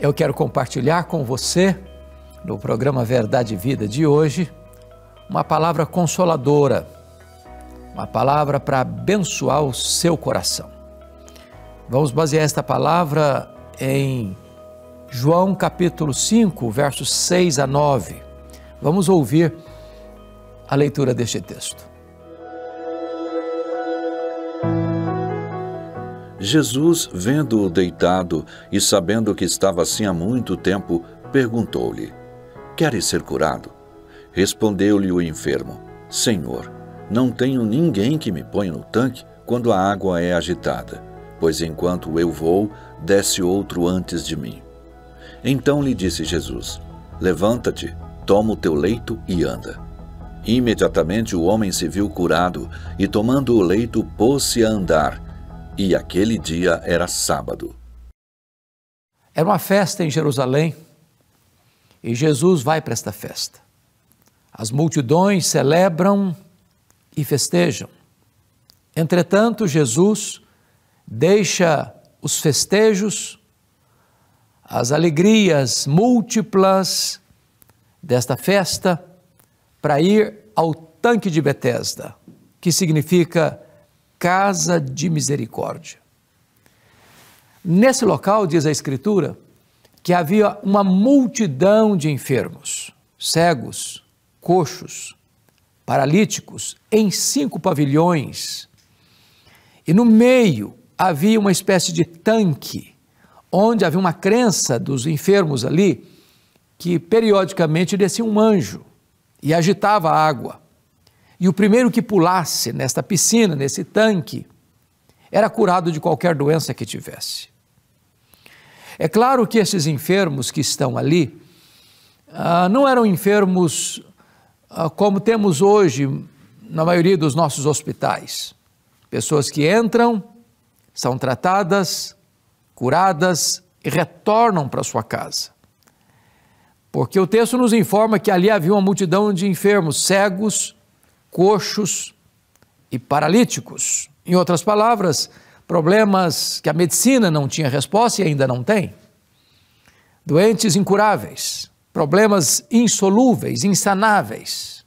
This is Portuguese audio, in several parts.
eu quero compartilhar com você, no programa Verdade e Vida de hoje, uma palavra consoladora, uma palavra para abençoar o seu coração. Vamos basear esta palavra em João capítulo 5, versos 6 a 9. Vamos ouvir a leitura deste texto. Jesus, vendo-o deitado e sabendo que estava assim há muito tempo, perguntou-lhe: Queres ser curado? Respondeu-lhe o enfermo: Senhor, não tenho ninguém que me ponha no tanque quando a água é agitada, pois enquanto eu vou, desce outro antes de mim. Então lhe disse Jesus: Levanta-te, toma o teu leito e anda. Imediatamente o homem se viu curado e, tomando o leito, pôs-se a andar e aquele dia era sábado. Era uma festa em Jerusalém e Jesus vai para esta festa. As multidões celebram e festejam. Entretanto, Jesus deixa os festejos, as alegrias múltiplas desta festa para ir ao tanque de Betesda, que significa casa de misericórdia. Nesse local, diz a Escritura, que havia uma multidão de enfermos, cegos, coxos, paralíticos, em cinco pavilhões. E no meio havia uma espécie de tanque, onde havia uma crença dos enfermos ali, que periodicamente descia um anjo e agitava a água. E o primeiro que pulasse nesta piscina, nesse tanque, era curado de qualquer doença que tivesse. É claro que esses enfermos que estão ali ah, não eram enfermos ah, como temos hoje na maioria dos nossos hospitais. Pessoas que entram, são tratadas, curadas e retornam para sua casa. Porque o texto nos informa que ali havia uma multidão de enfermos, cegos, coxos e paralíticos. Em outras palavras, problemas que a medicina não tinha resposta e ainda não tem. Doentes incuráveis, problemas insolúveis, insanáveis.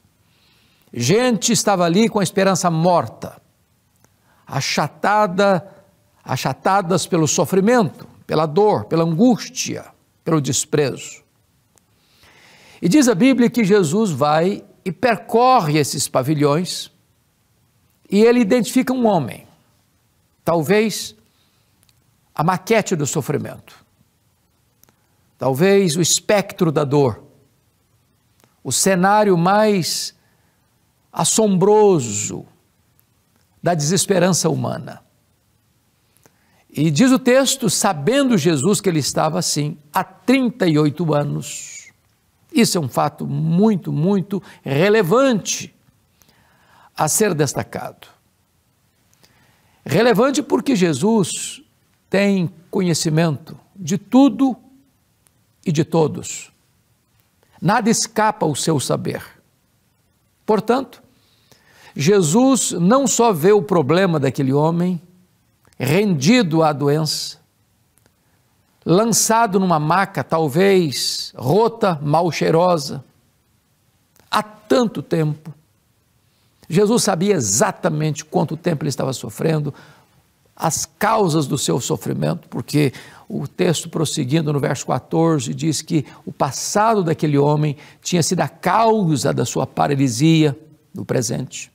Gente estava ali com a esperança morta, achatada, achatadas pelo sofrimento, pela dor, pela angústia, pelo desprezo. E diz a Bíblia que Jesus vai e percorre esses pavilhões e ele identifica um homem, talvez a maquete do sofrimento, talvez o espectro da dor, o cenário mais assombroso da desesperança humana. E diz o texto, sabendo Jesus que ele estava assim há 38 anos, isso é um fato muito, muito relevante a ser destacado. Relevante porque Jesus tem conhecimento de tudo e de todos. Nada escapa ao seu saber. Portanto, Jesus não só vê o problema daquele homem rendido à doença, lançado numa maca, talvez rota, mal cheirosa, há tanto tempo. Jesus sabia exatamente quanto tempo ele estava sofrendo, as causas do seu sofrimento, porque o texto prosseguindo no verso 14 diz que o passado daquele homem tinha sido a causa da sua paralisia no presente.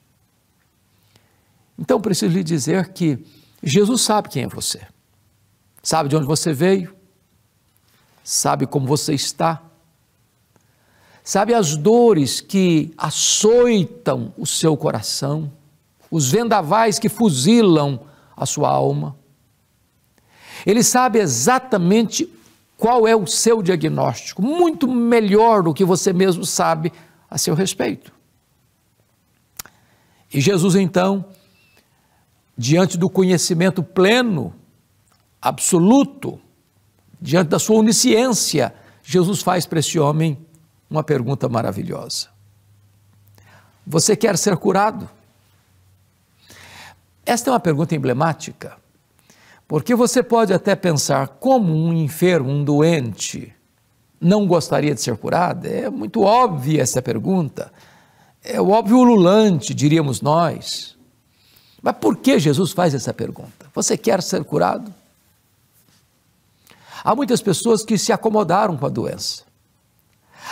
Então preciso lhe dizer que Jesus sabe quem é você, sabe de onde você veio, sabe como você está, sabe as dores que açoitam o seu coração, os vendavais que fuzilam a sua alma. Ele sabe exatamente qual é o seu diagnóstico, muito melhor do que você mesmo sabe a seu respeito. E Jesus, então, diante do conhecimento pleno, absoluto, diante da sua onisciência, Jesus faz para esse homem uma pergunta maravilhosa: Você quer ser curado? Esta é uma pergunta emblemática, porque você pode até pensar como um enfermo, um doente, não gostaria de ser curado? É muito óbvia essa pergunta. É o óbvio ululante, diríamos nós. Mas por que Jesus faz essa pergunta? Você quer ser curado? Há muitas pessoas que se acomodaram com a doença.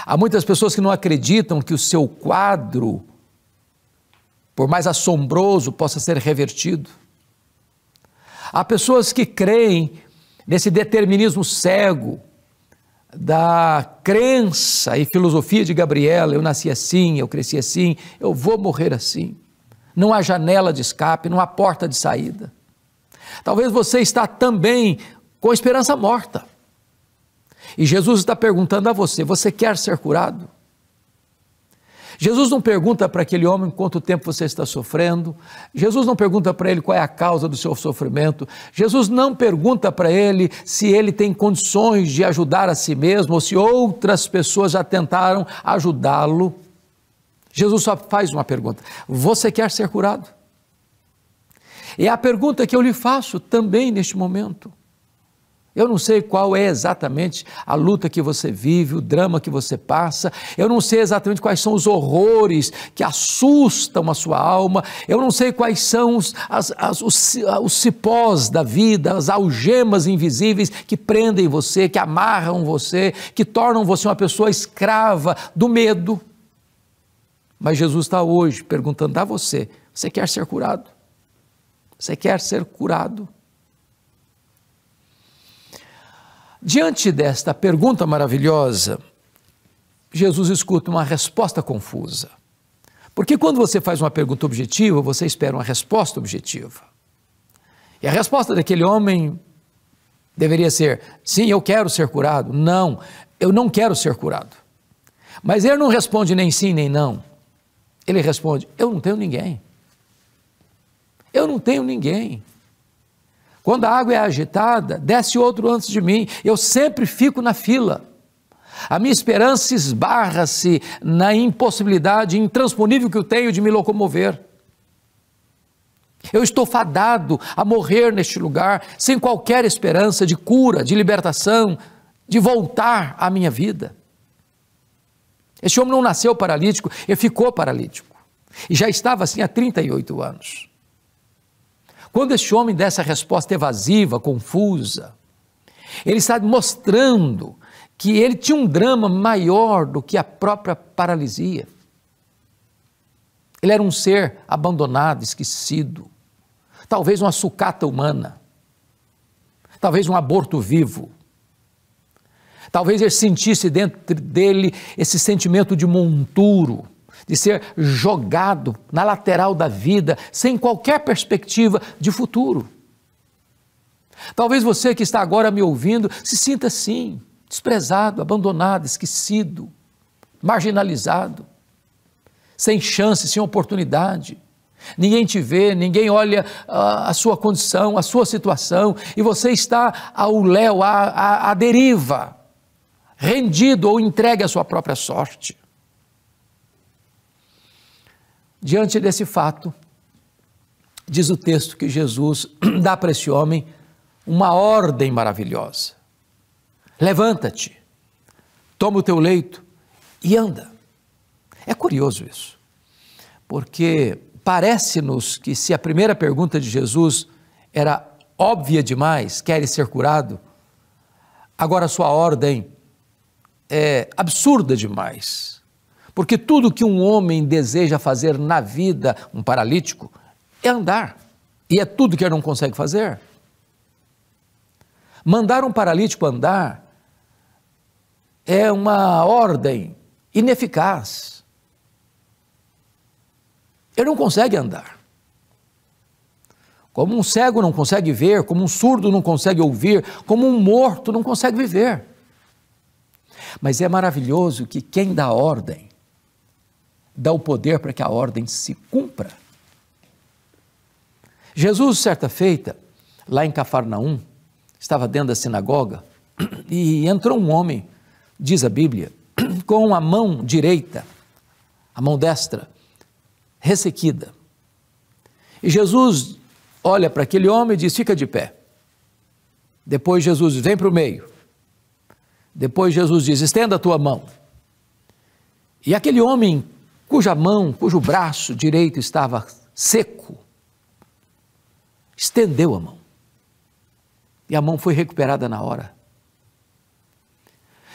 Há muitas pessoas que não acreditam que o seu quadro, por mais assombroso, possa ser revertido. Há pessoas que creem nesse determinismo cego da crença e filosofia de Gabriela: eu nasci assim, eu cresci assim, eu vou morrer assim. Não há janela de escape, não há porta de saída. Talvez você está também com a esperança morta. E Jesus está perguntando a você: você quer ser curado? Jesus não pergunta para aquele homem quanto tempo você está sofrendo, Jesus não pergunta para ele qual é a causa do seu sofrimento, Jesus não pergunta para ele se ele tem condições de ajudar a si mesmo ou se outras pessoas já tentaram ajudá-lo. Jesus só faz uma pergunta: Você quer ser curado? E é a pergunta que eu lhe faço também neste momento. Eu não sei qual é exatamente a luta que você vive, o drama que você passa, eu não sei exatamente quais são os horrores que assustam a sua alma, eu não sei quais são os, as, as, os, os cipós da vida, as algemas invisíveis que prendem você, que amarram você, que tornam você uma pessoa escrava do medo. Mas Jesus está hoje perguntando a você: você quer ser curado? Você quer ser curado? Diante desta pergunta maravilhosa, Jesus escuta uma resposta confusa. Porque quando você faz uma pergunta objetiva, você espera uma resposta objetiva. E a resposta daquele homem deveria ser: sim, eu quero ser curado. Não, eu não quero ser curado. Mas ele não responde nem sim nem não. Ele responde: eu não tenho ninguém. Eu não tenho ninguém. Quando a água é agitada, desce outro antes de mim. Eu sempre fico na fila. A minha esperança esbarra-se na impossibilidade intransponível que eu tenho de me locomover. Eu estou fadado a morrer neste lugar, sem qualquer esperança de cura, de libertação, de voltar à minha vida. Este homem não nasceu paralítico, ele ficou paralítico. E já estava assim há 38 anos. Quando este homem dá essa resposta evasiva, confusa, ele está mostrando que ele tinha um drama maior do que a própria paralisia. Ele era um ser abandonado, esquecido. Talvez uma sucata humana. Talvez um aborto vivo. Talvez ele sentisse dentro dele esse sentimento de monturo de ser jogado na lateral da vida, sem qualquer perspectiva de futuro. Talvez você que está agora me ouvindo se sinta assim, desprezado, abandonado, esquecido, marginalizado, sem chance, sem oportunidade. Ninguém te vê, ninguém olha a, ah, a sua condição, a sua situação, e você está ao léu, à, à, à deriva, rendido ou entregue à sua própria sorte. Diante desse fato, diz o texto que Jesus dá para esse homem uma ordem maravilhosa: levanta-te, toma o teu leito e anda. É curioso isso, porque parece-nos que se a primeira pergunta de Jesus era óbvia demais, queres ser curado, agora a sua ordem é absurda demais. Porque tudo que um homem deseja fazer na vida, um paralítico, é andar. E é tudo que ele não consegue fazer. Mandar um paralítico andar é uma ordem ineficaz. Ele não consegue andar. Como um cego não consegue ver, como um surdo não consegue ouvir, como um morto não consegue viver. Mas é maravilhoso que quem dá ordem dá o poder para que a ordem se cumpra. Jesus, certa feita, lá em Cafarnaum, estava dentro da sinagoga e entrou um homem, diz a Bíblia, com a mão direita, a mão destra, ressequida. E Jesus olha para aquele homem e diz: fica de pé. Depois Jesus diz: vem para o meio. Depois Jesus diz: estenda a tua mão. E aquele homem cuja mão, cujo braço direito estava seco, estendeu a mão. E a mão foi recuperada na hora.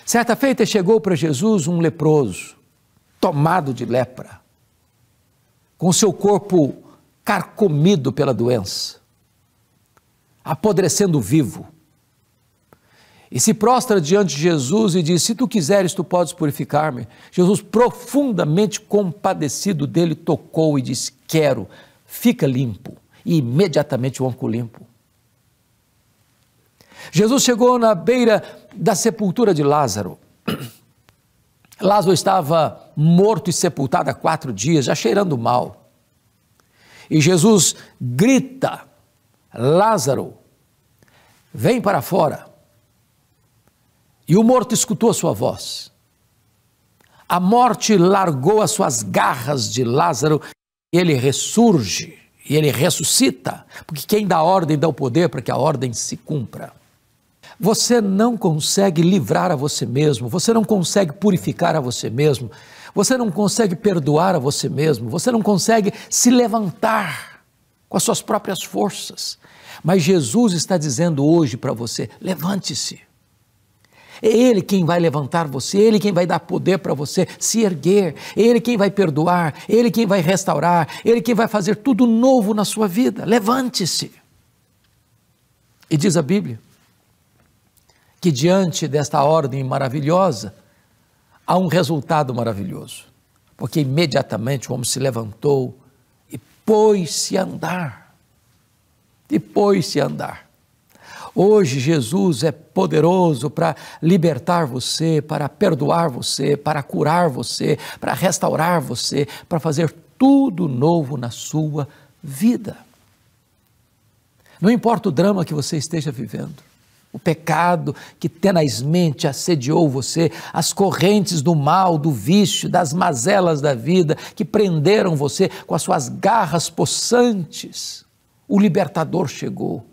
Certa feita chegou para Jesus um leproso, tomado de lepra, com seu corpo carcomido pela doença, apodrecendo vivo e se prostra diante de Jesus e diz: Se tu quiseres, tu podes purificar-me. Jesus, profundamente compadecido dele, tocou e disse: Quero, fica limpo. E imediatamente o anco limpo. Jesus chegou na beira da sepultura de Lázaro. Lázaro estava morto e sepultado há quatro dias, já cheirando mal. E Jesus grita: Lázaro, vem para fora. E o morto escutou a sua voz. A morte largou as suas garras de Lázaro e ele ressurge, e ele ressuscita, porque quem dá ordem dá o poder para que a ordem se cumpra. Você não consegue livrar a você mesmo, você não consegue purificar a você mesmo, você não consegue perdoar a você mesmo, você não consegue se levantar com as suas próprias forças. Mas Jesus está dizendo hoje para você: levante-se. É Ele quem vai levantar você, Ele quem vai dar poder para você se erguer, Ele quem vai perdoar, Ele quem vai restaurar, Ele quem vai fazer tudo novo na sua vida. Levante-se. E diz a Bíblia que diante desta ordem maravilhosa há um resultado maravilhoso, porque imediatamente o homem se levantou e pôs-se a andar. E pôs-se a andar. Hoje Jesus é poderoso para libertar você, para perdoar você, para curar você, para restaurar você, para fazer tudo novo na sua vida. Não importa o drama que você esteja vivendo, o pecado que tenazmente assediou você, as correntes do mal, do vício, das mazelas da vida que prenderam você com as suas garras possantes, o libertador chegou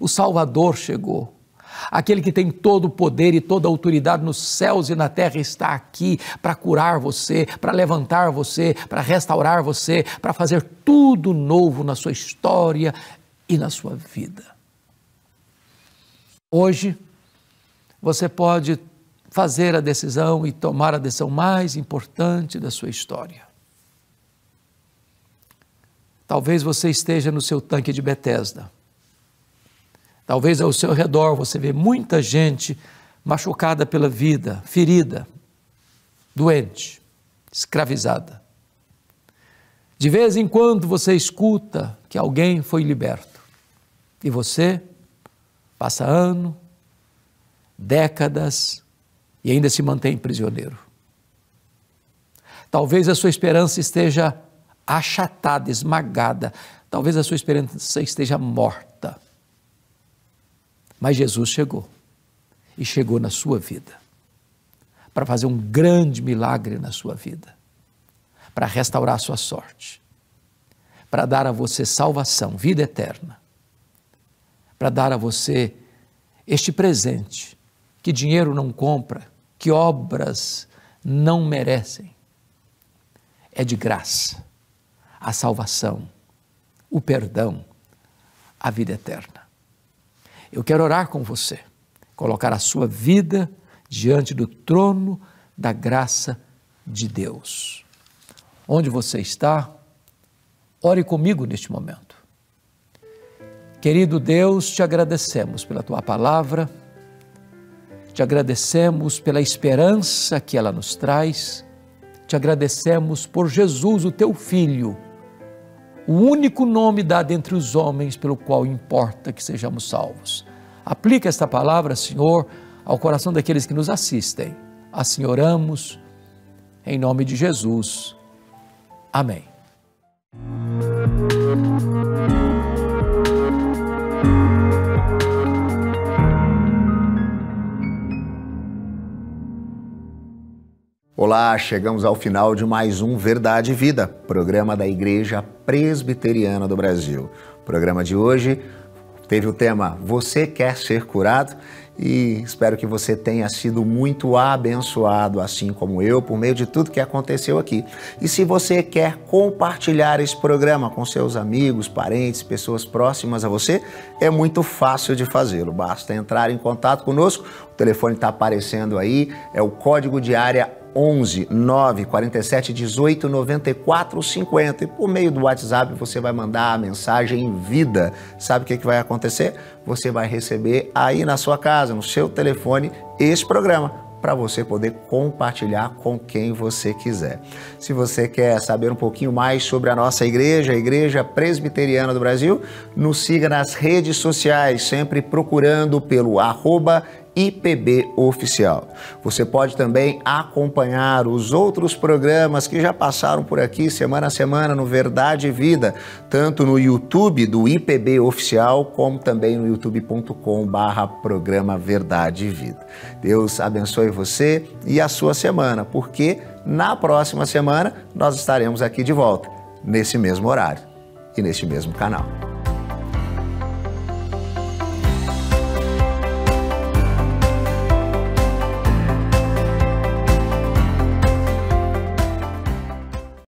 o Salvador chegou. Aquele que tem todo o poder e toda a autoridade nos céus e na terra está aqui para curar você, para levantar você, para restaurar você, para fazer tudo novo na sua história e na sua vida. Hoje, você pode fazer a decisão e tomar a decisão mais importante da sua história. Talvez você esteja no seu tanque de Bethesda. Talvez ao seu redor você vê muita gente machucada pela vida, ferida, doente, escravizada. De vez em quando você escuta que alguém foi liberto. E você passa ano, décadas e ainda se mantém prisioneiro. Talvez a sua esperança esteja achatada, esmagada. Talvez a sua esperança esteja morta. Mas Jesus chegou e chegou na sua vida para fazer um grande milagre na sua vida, para restaurar a sua sorte, para dar a você salvação, vida eterna, para dar a você este presente que dinheiro não compra, que obras não merecem. É de graça a salvação, o perdão, a vida eterna. Eu quero orar com você, colocar a sua vida diante do trono da graça de Deus. Onde você está, ore comigo neste momento. Querido Deus, te agradecemos pela tua palavra, te agradecemos pela esperança que ela nos traz, te agradecemos por Jesus, o teu filho o único nome dado entre os homens pelo qual importa que sejamos salvos. Aplica esta palavra, Senhor, ao coração daqueles que nos assistem. Assim oramos, em nome de Jesus. Amém. Olá, chegamos ao final de mais um Verdade e Vida, programa da Igreja Presbiteriana do Brasil. O programa de hoje teve o tema Você quer ser curado? E espero que você tenha sido muito abençoado, assim como eu, por meio de tudo que aconteceu aqui. E se você quer compartilhar esse programa com seus amigos, parentes, pessoas próximas a você, é muito fácil de fazê-lo. Basta entrar em contato conosco, o telefone está aparecendo aí, é o código de área 11 9 47 18 94 50. E por meio do WhatsApp você vai mandar a mensagem em vida. Sabe o que, que vai acontecer? Você vai receber aí na sua casa, no seu telefone, esse programa para você poder compartilhar com quem você quiser. Se você quer saber um pouquinho mais sobre a nossa igreja, a Igreja Presbiteriana do Brasil, nos siga nas redes sociais, sempre procurando pelo arroba IPB Oficial. Você pode também acompanhar os outros programas que já passaram por aqui semana a semana no Verdade e Vida, tanto no YouTube do IPB Oficial, como também no youtube.com/barra programa Verdade e Vida. Deus abençoe você e a sua semana, porque na próxima semana nós estaremos aqui de volta, nesse mesmo horário e neste mesmo canal.